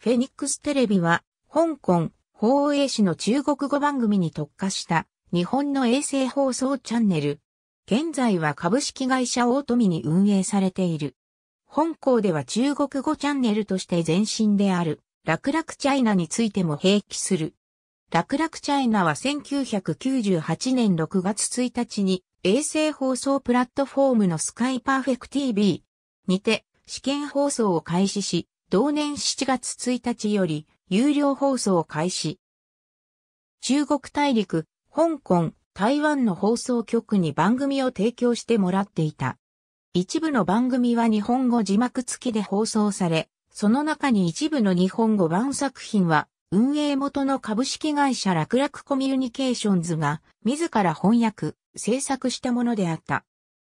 フェニックステレビは、香港、放映市の中国語番組に特化した日本の衛星放送チャンネル。現在は株式会社オートミに運営されている。本校では中国語チャンネルとして前身である、楽楽チャイナについても併記する。楽楽チャイナは1998年6月1日に衛星放送プラットフォームのスカイパーフェク TV にて試験放送を開始し、同年7月1日より有料放送開始。中国大陸、香港、台湾の放送局に番組を提供してもらっていた。一部の番組は日本語字幕付きで放送され、その中に一部の日本語版作品は、運営元の株式会社楽々コミュニケーションズが、自ら翻訳、制作したものであった。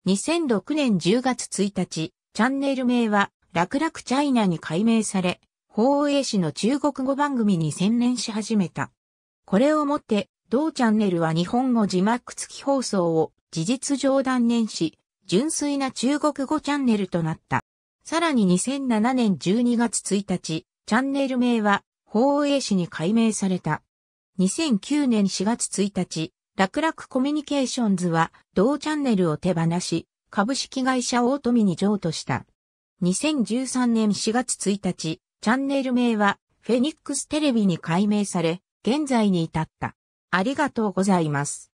2006年10月1日、チャンネル名は、楽々チャイナに改名され、宝永誌の中国語番組に専念し始めた。これをもって、同チャンネルは日本語字幕付き放送を事実上断念し、純粋な中国語チャンネルとなった。さらに2007年12月1日、チャンネル名は、宝永誌に改名された。2009年4月1日、楽々コミュニケーションズは、同チャンネルを手放し、株式会社オートミに譲渡した。2013年4月1日、チャンネル名はフェニックステレビに改名され、現在に至った。ありがとうございます。